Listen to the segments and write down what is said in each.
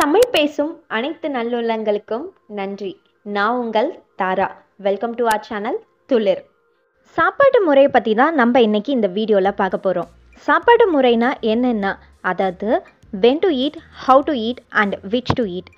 தமிழ் பேசும் அனைத்து நல்லுள்ளங்களுக்கும் நன்றி நான் உங்கள் Tara welcome to our channel Thulir சாப்பாட்டு முறையை பற்றி தான் நம்ம இன்றைக்கி இந்த வீடியோவில் பார்க்க போகிறோம் சாப்பாடு முறைனா என்னென்னா அதாவது when to eat how to eat and which to eat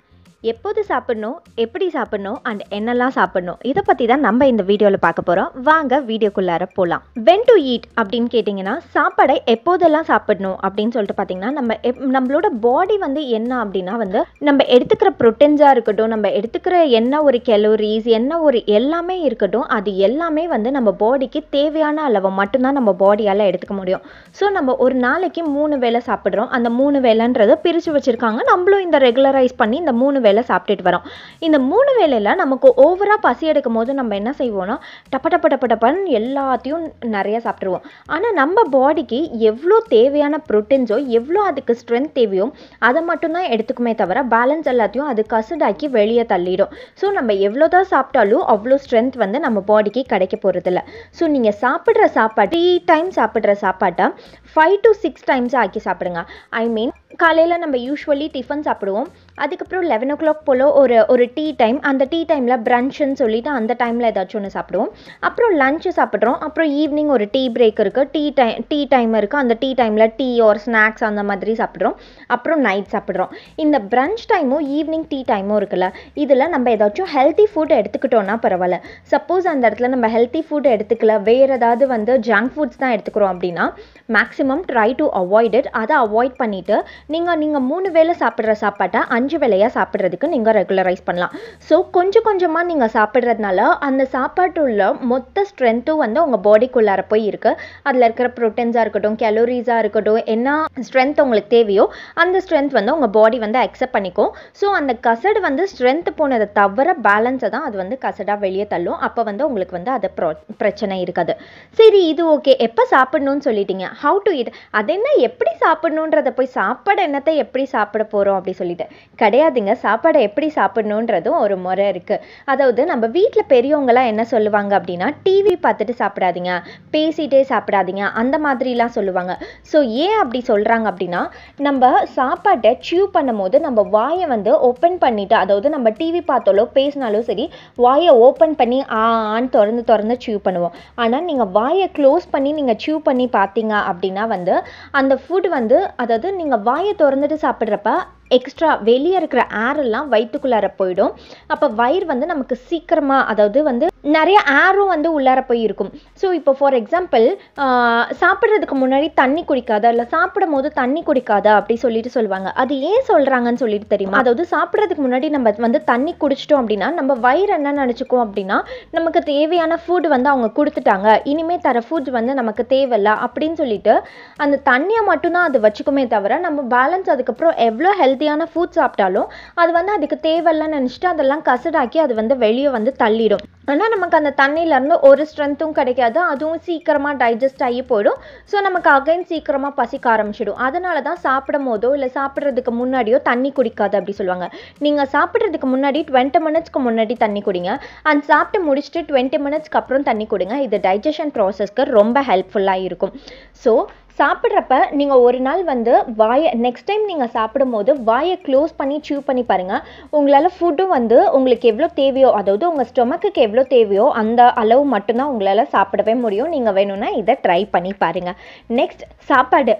எப்போது சாப்பிட்ணும் எப்படி சாப்பிட்ணும் அண்ட் என்னெல்லாம் சாப்பிட்ணும் இதை பற்றி தான் நம்ம இந்த வீடியோவில் பார்க்க போகிறோம் வாங்க வீடியோக்குள்ளார போகலாம் வென் டு ஈட் அப்படின்னு கேட்டிங்கன்னா சாப்பாடை எப்போதெல்லாம் சாப்பிடணும் அப்படின்னு சொல்லிட்டு பார்த்தீங்கன்னா நம்ம எப் நம்மளோட பாடி வந்து என்ன அப்படின்னா வந்து நம்ம எடுத்துக்கிற ப்ரோட்டீன்ஸாக இருக்கட்டும் நம்ம எடுத்துக்கிற என்ன ஒரு கெலோரிஸ் என்ன ஒரு எல்லாமே இருக்கட்டும் அது எல்லாமே வந்து நம்ம பாடிக்கு தேவையான அளவை மட்டும்தான் நம்ம பாடியால் எடுத்துக்க முடியும் ஸோ நம்ம ஒரு நாளைக்கு மூணு வேலை சாப்பிட்றோம் அந்த மூணு வேலைன்றதை பிரித்து வச்சுருக்காங்க நம்மளும் இந்த ரெகுலரைஸ் பண்ணி இந்த மூணு வேலை வேலை சாப்பிட்டுட்டு வரோம் இந்த மூணு வேலையில் நமக்கு ஓவராக பசி எடுக்கும் போது நம்ம என்ன செய்வோம்னா டப்ப டப்ப டப்ப டப்பன்னு எல்லாத்தையும் நிறையா சாப்பிட்ருவோம் ஆனால் நம்ம பாடிக்கு எவ்வளோ தேவையான ப்ரோட்டீன்ஸோ எவ்வளோ அதுக்கு ஸ்ட்ரென்த் தேவையோ அதை மட்டும்தான் எடுத்துக்குமே தவிர பேலன்ஸ் எல்லாத்தையும் அது கசடாக்கி வெளியே தள்ளிடும் ஸோ நம்ம எவ்வளோ தான் சாப்பிட்டாலும் அவ்வளோ ஸ்ட்ரென்த் வந்து நம்ம பாடிக்கு கிடைக்க போகிறதில்ல ஸோ நீங்கள் சாப்பிட்ற சாப்பாடு த்ரீ டைம் சாப்பிட்ற சாப்பாட்டை ஃபைவ் டு சிக்ஸ் டைம்ஸ் ஆக்கி சாப்பிடுங்க ஐ மீன் காலையில் நம்ம யூஸ்வலி டிஃபன் சாப்பிடுவோம் அதுக்கப்புறம் லெவன் ஓ கிளாக் போல் ஒரு ஒரு டீ டைம் அந்த டீ டைமில் ப்ரன்ச்சுன்னு சொல்லிட்டு அந்த டைமில் ஏதாச்சும் ஒன்று சாப்பிடுவோம் அப்புறம் லஞ்சு சாப்பிட்றோம் அப்புறம் ஈவினிங் ஒரு டீ பிரேக் இருக்குது டீ டைம் டீ டைம் இருக்குது அந்த டீ டைமில் டீ ஒரு ஸ்நாக்ஸ் அந்த மாதிரி சாப்பிட்றோம் அப்புறம் நைட் சாப்பிட்றோம் இந்த பிரன்ச் டைமும் ஈவினிங் டீ டைமும் இருக்குல்ல இதில் நம்ம ஏதாச்சும் ஹெல்த்தி ஃபுட் எடுத்துக்கிட்டோன்னா பரவாயில்ல சப்போஸ் அந்த இடத்துல நம்ம ஹெல்த்தி ஃபுட் எடுத்துக்கல வேறு ஏதாவது வந்து ஜங்க் ஃபுட்ஸ் தான் எடுத்துக்கிறோம் அப்படின்னா maximum try to avoid it அதை அவாய்ட் பண்ணிவிட்டு நீங்கள் நீங்கள் மூணு வேளை சாப்பிட்ற சாப்பாட்டை அஞ்சு வேலையாக சாப்பிட்றதுக்கு நீங்கள் ரெகுலரைஸ் பண்ணலாம் ஸோ கொஞ்சம் கொஞ்சமாக நீங்கள் சாப்பிட்றதுனால அந்த சாப்பாட்டுள்ள மொத்த ஸ்ட்ரென்த்தும் வந்து உங்கள் பாடிக்குள்ளார போய் இருக்குது அதில் இருக்கிற ப்ரோட்டீன்ஸாக இருக்கட்டும் கேலோரிஸாக இருக்கட்டும் என்ன ஸ்ட்ரென்த் உங்களுக்கு தேவையோ அந்த ஸ்ட்ரென்த் வந்து உங்கள் பாடி வந்து அக்செப்ட் பண்ணிக்கும் ஸோ அந்த கசடு வந்து ஸ்ட்ரென்த் போனதை தவிர பேலன்ஸை தான் அது வந்து கசடாக வெளியே தள்ளும் அப்போ வந்து உங்களுக்கு வந்து அது பிரச்சனை இருக்காது சரி இது ஓகே எப்போ சாப்பிடணும்னு சொல்லிட்டீங்க ஹவு டு இட் அது என்ன எப்படி சாப்பிடணுன்றதை போய் சாப்பிட சாப்பாடு என்னத்தை எப்படி சாப்பிட போகிறோம் அப்படி சொல்லிட்டு கிடையாதுங்க சாப்பாடை எப்படி சாப்பிடணுன்றதும் ஒரு முறை இருக்குது அதாவது நம்ம வீட்டில் பெரியவங்களாம் என்ன சொல்லுவாங்க அப்படின்னா டிவி பார்த்துட்டு சாப்பிடாதீங்க பேசிகிட்டே சாப்பிடாதீங்க அந்த மாதிரிலாம் சொல்லுவாங்க ஸோ ஏன் அப்படி சொல்கிறாங்க அப்படின்னா நம்ம சாப்பாட்டை சியூ பண்ணும்போது நம்ம வாயை வந்து ஓப்பன் பண்ணிவிட்டு அதாவது நம்ம டிவி பார்த்தாலோ பேசினாலோ சரி வாயை ஓப்பன் பண்ணி ஆன்னு திறந்து திறந்து சியூ பண்ணுவோம் ஆனால் நீங்கள் வாயை க்ளோஸ் பண்ணி நீங்கள் சியூ பண்ணி பார்த்தீங்க அப்படின்னா வந்து அந்த ஃபுட் வந்து அதாவது நீங்கள் வாய் வாயை திறந்துட்டு சாப்பிட்றப்ப எக்ஸ்ட்ரா வெளியே இருக்கிற ஏர் எல்லாம் வயிற்றுக்குள்ளார போயிடும் அப்போ வயிறு வந்து நமக்கு சீக்கிரமாக அதாவது வந்து நிறைய ஏரும் வந்து உள்ளார போய் இருக்கும் ஸோ இப்போ ஃபார் எக்ஸாம்பிள் சாப்பிட்றதுக்கு முன்னாடி தண்ணி குடிக்காதா இல்லை சாப்பிடும் போது தண்ணி குடிக்காதா அப்படி சொல்லிட்டு சொல்லுவாங்க அது ஏன் சொல்கிறாங்கன்னு சொல்லிட்டு தெரியுமா அதாவது சாப்பிட்றதுக்கு முன்னாடி நம்ம வந்து தண்ணி குடிச்சிட்டோம் அப்படின்னா நம்ம வயிறு என்ன நினச்சிக்கோம் அப்படின்னா நமக்கு தேவையான ஃபுட் வந்து அவங்க கொடுத்துட்டாங்க இனிமேல் தர ஃபுட் வந்து நமக்கு தேவையில்ல அப்படின்னு சொல்லிட்டு அந்த தண்ணியை மட்டும்தான் அது வச்சுக்குமே தவிர நம்ம பேலன்ஸ் அதுக்கப்புறம் எவ்வளோ ஹெல்த்தியான ஃபுட் சாப்பிட்டாலும் அது வந்து அதுக்கு தேவையில்லன்னு நினச்சிட்டு அதெல்லாம் கசடாக்கி அது வந்து வெளியே வந்து தள்ளிடும் ஆனால் நமக்கு அந்த தண்ணியிலேருந்து ஒரு ஸ்ட்ரென்த்தும் கிடைக்காது அதுவும் சீக்கிரமாக டைஜஸ்ட் ஆகி போயிடும் ஸோ நமக்கு அகைன் சீக்கிரமாக பசிக்க ஆரம்பிச்சிடும் அதனால தான் சாப்பிடும் போதோ இல்லை சாப்பிட்றதுக்கு முன்னாடியோ தண்ணி குடிக்காது அப்படி சொல்லுவாங்க நீங்கள் சாப்பிட்றதுக்கு முன்னாடி டுவெண்ட்டி மினிட்ஸ்க்கு முன்னாடி தண்ணி குடிங்க அண்ட் சாப்பிட்டு முடிச்சுட்டு டுவெண்ட்டி மினிட்ஸ்க்கு அப்புறம் தண்ணி குடிங்க இது டைஜஷன் ப்ராசஸ்க்கு ரொம்ப ஹெல்ப்ஃபுல்லாக இருக்கும் ஸோ சாப்பிட்றப்ப நீங்கள் ஒரு நாள் வந்து வாயை நெக்ஸ்ட் டைம் நீங்கள் சாப்பிடும்போது வாயை க்ளோஸ் பண்ணி சூ பண்ணி பாருங்கள் உங்களால் ஃபுட்டும் வந்து உங்களுக்கு எவ்வளோ தேவையோ அதாவது உங்கள் ஸ்டொமக்குக்கு எவ்வளோ தேவையோ அந்த அளவு மட்டும்தான் உங்களால் சாப்பிடவே முடியும் நீங்கள் வேணும்னா இதை ட்ரை பண்ணி பாருங்கள் நெக்ஸ்ட் சாப்பாடு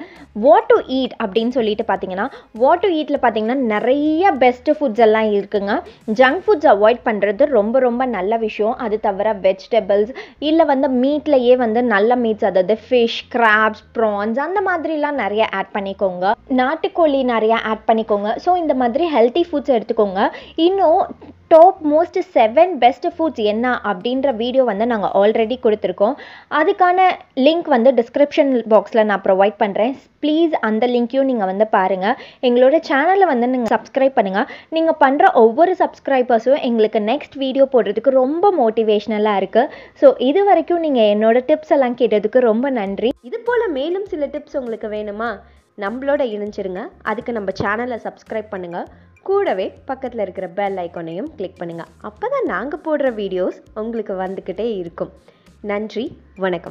வாட் டு ஈட் அப்படின்னு சொல்லிட்டு பார்த்தீங்கன்னா வாட் டு ஈட்டில் பார்த்தீங்கன்னா நிறைய பெஸ்ட்டு ஃபுட்ஸ் எல்லாம் இருக்குங்க ஜங்க் ஃபுட்ஸ் அவாய்ட் பண்ணுறது ரொம்ப ரொம்ப நல்ல விஷயம் அது தவிர வெஜிடபிள்ஸ் இல்லை வந்து மீட்லேயே வந்து நல்ல மீட்ஸ் அதாவது ஃபிஷ் கிராப்ஸ் ப்ரான் ப்ரான்ஸ் அந்த மாதிரிலாம் நிறைய ஆட் பண்ணிக்கோங்க நாட்டுக்கோழி நிறையா ஆட் பண்ணிக்கோங்க ஸோ இந்த மாதிரி ஹெல்த்தி ஃபுட்ஸ் எடுத்துக்கோங்க இன்னும் top most seven best foods என்ன அப்படின்ற வீடியோ வந்து நாங்கள் ஆல்ரெடி கொடுத்துருக்கோம் அதுக்கான லிங்க் வந்து டிஸ்கிரிப்ஷன் பாக்ஸில் நான் ப்ரொவைட் பண்ணுறேன் ப்ளீஸ் அந்த லிங்க்கையும் நீங்கள் வந்து பாருங்கள் எங்களோட சேனலை வந்து நீங்கள் சப்ஸ்கிரைப் பண்ணுங்கள் நீங்கள் பண்ணுற ஒவ்வொரு சப்ஸ்கிரைபர்ஸும் எங்களுக்கு நெக்ஸ்ட் வீடியோ போடுறதுக்கு ரொம்ப மோட்டிவேஷ்னலாக இருக்குது ஸோ இது வரைக்கும் நீங்கள் என்னோட டிப்ஸ் எல்லாம் கேட்டதுக்கு ரொம்ப நன்றி இது போல் மேலும் சில டிப்ஸ் உங்களுக்கு வேணுமா நம்மளோட இணைஞ்சிருங்க அதுக்கு நம்ம சேனலை சப்ஸ்கிரைப் பண்ணுங்கள் கூடவே பக்கத்தில் இருக்கிற பெல் ஐக்கோனையும் கிளிக் பண்ணுங்கள் அப்போ தான் நாங்கள் போடுற வீடியோஸ் உங்களுக்கு வந்துக்கிட்டே இருக்கும் நன்றி வணக்கம்